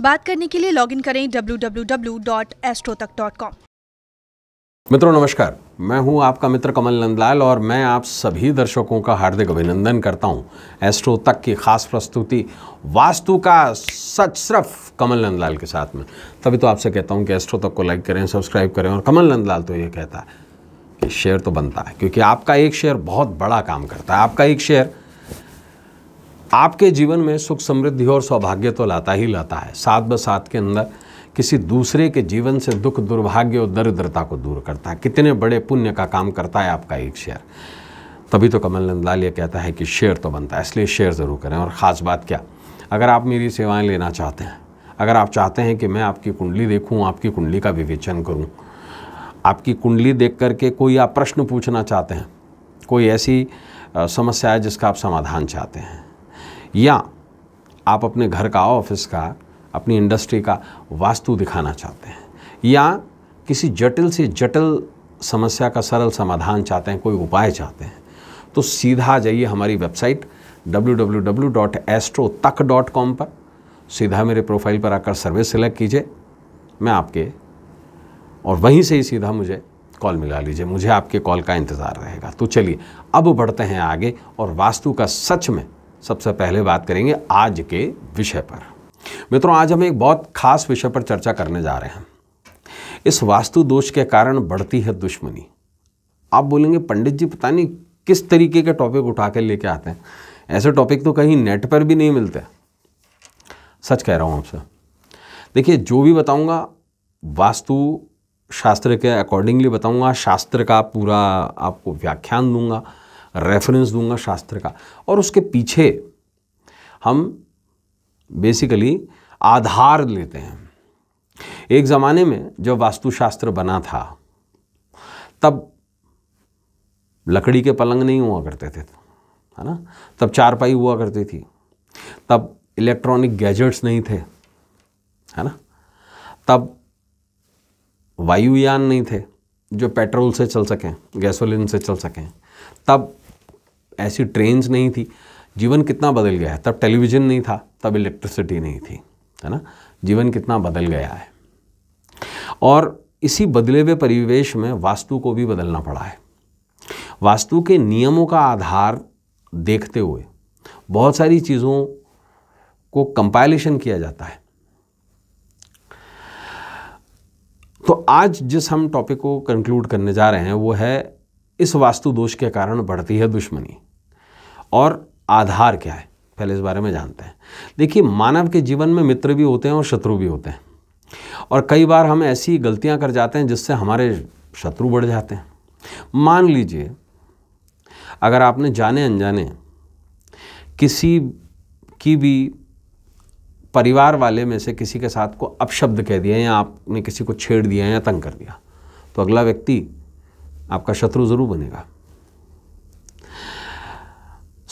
बात करने के लिए लॉगिन करें www.astrotak.com मित्रों नमस्कार मैं हूं आपका मित्र कमल नंदलाल और मैं आप सभी दर्शकों का हार्दिक अभिनंदन करता हूं एस्ट्रो तक की खास प्रस्तुति वास्तु का सच सिर्फ कमल नंदलाल के साथ में तभी तो आपसे कहता हूं कि एस्ट्रो तक को लाइक करें सब्सक्राइब करें और कमल नंदलाल तो ये कहता है कि शेयर तो बनता है क्योंकि आपका एक शेयर बहुत बड़ा काम करता है आपका एक शेयर आपके जीवन में सुख समृद्धि और सौभाग्य तो लाता ही लाता है साथ ब साथ के अंदर किसी दूसरे के जीवन से दुख दुर्भाग्य और दरिद्रता को दूर करता है कितने बड़े पुण्य का काम करता है आपका एक शेयर तभी तो कमल नंदलाल ये कहता है कि शेयर तो बनता है इसलिए शेयर ज़रूर करें और ख़ास बात क्या अगर आप मेरी सेवाएं लेना चाहते हैं अगर आप चाहते हैं कि मैं आपकी कुंडली देखूं आपकी कुंडली का विवेचन करूं आपकी कुंडली देख करके कोई आप प्रश्न पूछना चाहते हैं कोई ऐसी समस्या है जिसका आप समाधान चाहते हैं या आप अपने घर का ऑफिस का अपनी इंडस्ट्री का वास्तु दिखाना चाहते हैं या किसी जटिल से जटिल समस्या का सरल समाधान चाहते हैं कोई उपाय चाहते हैं तो सीधा जाइए हमारी वेबसाइट डब्ल्यू पर सीधा मेरे प्रोफाइल पर आकर सर्विस सेलेक्ट कीजिए मैं आपके और वहीं से ही सीधा मुझे कॉल मिला लीजिए मुझे आपके कॉल का इंतज़ार रहेगा तो चलिए अब बढ़ते हैं आगे और वास्तु का सच में सबसे पहले बात करेंगे आज के विषय पर मित्रों आज हम एक बहुत खास विषय पर चर्चा करने जा रहे हैं इस वास्तु दोष के कारण बढ़ती है दुश्मनी आप बोलेंगे पंडित जी पता नहीं किस तरीके के टॉपिक उठा कर लेके आते हैं ऐसे टॉपिक तो कहीं नेट पर भी नहीं मिलते सच कह रहा हूँ आपसे देखिए जो भी बताऊँगा वास्तु शास्त्र के अकॉर्डिंगली बताऊँगा शास्त्र का पूरा आपको व्याख्यान दूंगा रेफरेंस दूंगा शास्त्र का और उसके पीछे हम बेसिकली आधार लेते हैं एक ज़माने में जब वास्तुशास्त्र बना था तब लकड़ी के पलंग नहीं हुआ करते थे है ना तब चारपाई हुआ करती थी तब इलेक्ट्रॉनिक गैजेट्स नहीं थे है ना तब वायुयान नहीं थे जो पेट्रोल से चल सकें गैसोलिन से चल सकें तब ऐसी ट्रेन्स नहीं थी जीवन कितना बदल गया है तब टेलीविज़न नहीं था तब इलेक्ट्रिसिटी नहीं थी है ना जीवन कितना बदल गया है और इसी बदले हुए परिवेश में वास्तु को भी बदलना पड़ा है वास्तु के नियमों का आधार देखते हुए बहुत सारी चीज़ों को कंपाइलेशन किया जाता है तो आज जिस हम टॉपिक को कंक्लूड करने जा रहे हैं वो है इस वास्तु दोष के कारण बढ़ती है दुश्मनी और आधार क्या है पहले इस बारे में जानते हैं देखिए मानव के जीवन में मित्र भी होते हैं और शत्रु भी होते हैं और कई बार हम ऐसी गलतियां कर जाते हैं जिससे हमारे शत्रु बढ़ जाते हैं मान लीजिए अगर आपने जाने अनजाने किसी की भी परिवार वाले में से किसी के साथ को अपशब्द कह दिया या आपने किसी को छेड़ दिया या तंग कर दिया तो अगला व्यक्ति आपका शत्रु ज़रूर बनेगा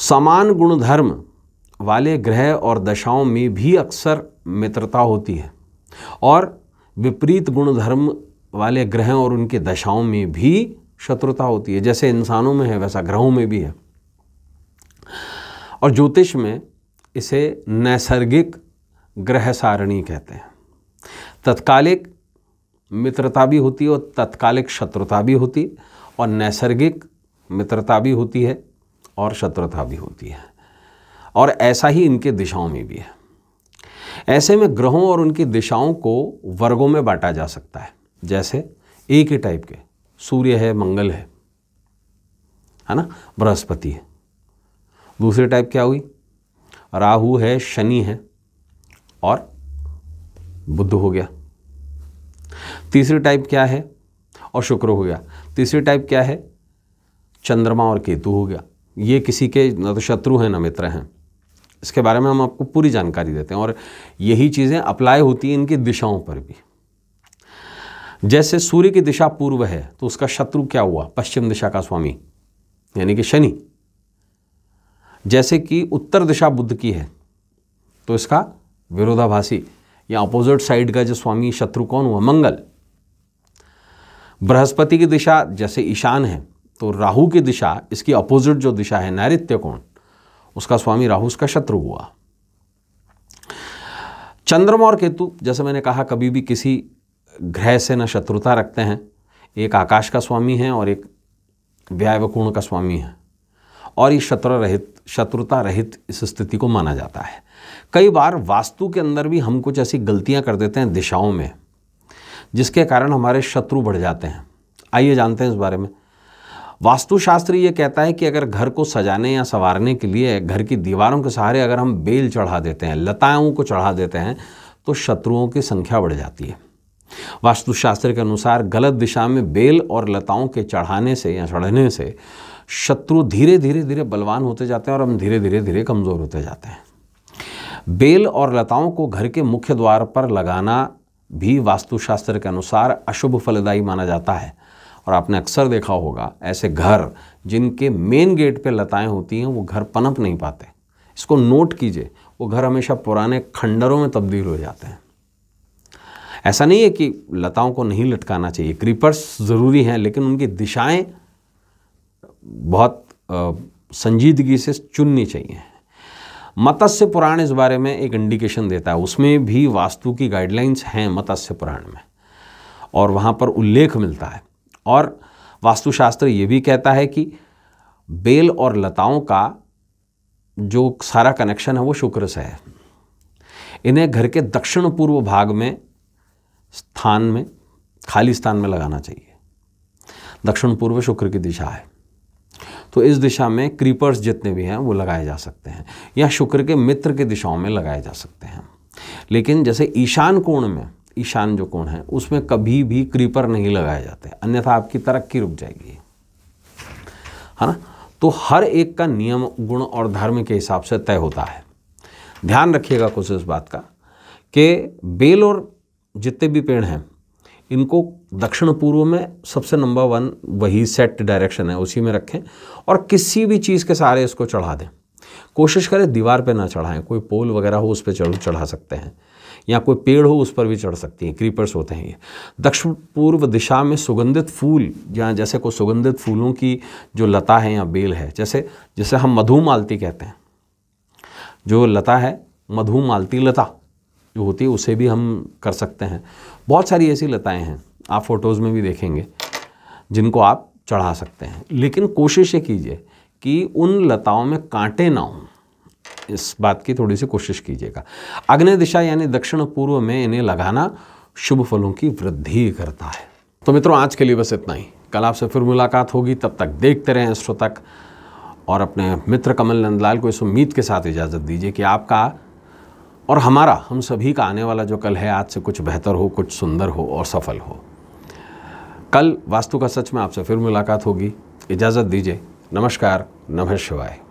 समान गुणधर्म वाले ग्रह और दशाओं में भी अक्सर मित्रता होती है और विपरीत गुणधर्म वाले ग्रह और उनके दशाओं में भी शत्रुता होती है जैसे इंसानों में है वैसा ग्रहों में भी है और ज्योतिष में इसे नैसर्गिक ग्रह सारणी कहते हैं तत्कालिक मित्रता भी होती है और तत्कालिक शत्रुता भी होती है और नैसर्गिक मित्रता भी होती है और शत्रुता भी होती है और ऐसा ही इनके दिशाओं में भी है ऐसे में ग्रहों और उनकी दिशाओं को वर्गों में बांटा जा सकता है जैसे एक ही टाइप के सूर्य है मंगल है है ना बृहस्पति है दूसरी टाइप क्या हुई राहु है शनि है और बुद्ध हो गया तीसरी टाइप क्या है और शुक्र हो गया तीसरी टाइप क्या है चंद्रमा और केतु हो गया ये किसी के न तो शत्रु हैं न मित्र हैं इसके बारे में हम आपको पूरी जानकारी देते हैं और यही चीज़ें अप्लाई होती हैं इनकी दिशाओं पर भी जैसे सूर्य की दिशा पूर्व है तो उसका शत्रु क्या हुआ पश्चिम दिशा का स्वामी यानी कि शनि जैसे कि उत्तर दिशा बुद्ध की है तो इसका विरोधाभासी या अपोजिट साइड का जो स्वामी शत्रु कौन हुआ मंगल बृहस्पति की दिशा जैसे ईशान है तो राहु की दिशा इसकी अपोजिट जो दिशा है नैरित्य कोण उसका स्वामी राहु उसका शत्रु हुआ चंद्रमा और केतु जैसे मैंने कहा कभी भी किसी ग्रह से न शत्रुता रखते हैं एक आकाश का स्वामी है और एक व्यायवकूर्ण का स्वामी है और ये शत्रु रहित शत्रुता रहित इस स्थिति को माना जाता है कई बार वास्तु के अंदर भी हम कुछ ऐसी गलतियां कर देते हैं दिशाओं में जिसके कारण हमारे शत्रु बढ़ जाते हैं आइए जानते हैं इस बारे में वास्तुशास्त्र ये कहता है कि अगर घर को सजाने या संवारने के लिए घर की दीवारों के सहारे अगर हम बेल चढ़ा देते हैं लताओं को चढ़ा देते हैं तो शत्रुओं की संख्या बढ़ जाती है वास्तुशास्त्र के अनुसार गलत दिशा में बेल और लताओं के चढ़ाने से या चढ़ने से शत्रु धीरे धीरे धीरे बलवान होते जाते हैं और हम धीरे धीरे धीरे कमज़ोर होते जाते हैं बेल और लताओं को घर के मुख्य द्वार पर लगाना भी वास्तुशास्त्र के अनुसार अशुभ फलदायी माना जाता है और आपने अक्सर देखा होगा ऐसे घर जिनके मेन गेट पे लताएं होती हैं वो घर पनप नहीं पाते इसको नोट कीजिए वो घर हमेशा पुराने खंडरों में तब्दील हो जाते हैं ऐसा नहीं है कि लताओं को नहीं लटकाना चाहिए क्रीपर्स ज़रूरी हैं लेकिन उनकी दिशाएं बहुत संजीदगी से चुननी चाहिए मत्स्य पुराण इस बारे में एक इंडिकेशन देता है उसमें भी वास्तु की गाइडलाइंस हैं मत्स्य पुराण में और वहाँ पर उल्लेख मिलता है और वास्तुशास्त्र ये भी कहता है कि बेल और लताओं का जो सारा कनेक्शन है वो शुक्र से है इन्हें घर के दक्षिण पूर्व भाग में स्थान में खाली स्थान में लगाना चाहिए दक्षिण पूर्व शुक्र की दिशा है तो इस दिशा में क्रीपर्स जितने भी हैं वो लगाए जा सकते हैं या शुक्र के मित्र के दिशाओं में लगाए जा सकते हैं लेकिन जैसे ईशान कोण में ईशान जो कोण है उसमें कभी भी क्रीपर नहीं लगाए जाते अन्यथा आपकी तरक्की रुक जाएगी है ना तो हर एक का नियम गुण और धर्म के हिसाब से तय होता है ध्यान रखिएगा कुछ इस बात का कि बेल और जितने भी पेड़ हैं इनको दक्षिण पूर्व में सबसे नंबर वन वही सेट डायरेक्शन है उसी में रखें और किसी भी चीज़ के सहारे इसको चढ़ा दें कोशिश करें दीवार पे ना चढ़ाएं कोई पोल वगैरह हो उस पर चढ़ चढ़ा सकते हैं या कोई पेड़ हो उस पर भी चढ़ सकती हैं क्रीपर्स होते हैं ये दक्षिण पूर्व दिशा में सुगंधित फूल या जैसे कोई सुगंधित फूलों की जो लता है या बेल है जैसे जैसे हम मधुमालती कहते हैं जो लता है मधु मालती लता जो होती है उसे भी हम कर सकते हैं बहुत सारी ऐसी लताएँ हैं आप फ़ोटोज़ में भी देखेंगे जिनको आप चढ़ा सकते हैं लेकिन कोशिश ये कीजिए कि उन लताओं में कांटे ना हों इस बात की थोड़ी सी कोशिश कीजिएगा अग्नि दिशा यानी दक्षिण पूर्व में इन्हें लगाना शुभ फलों की वृद्धि करता है तो मित्रों आज के लिए बस इतना ही कल आपसे फिर मुलाकात होगी तब तक देखते रहें इस तक और अपने मित्र कमल नंदलाल को इस उम्मीद के साथ इजाज़त दीजिए कि आपका और हमारा हम सभी का आने वाला जो कल है आज से कुछ बेहतर हो कुछ सुंदर हो और सफल हो कल वास्तु का सच में आपसे फिर मुलाकात होगी इजाज़त दीजिए नमस्कार नमः शिवाय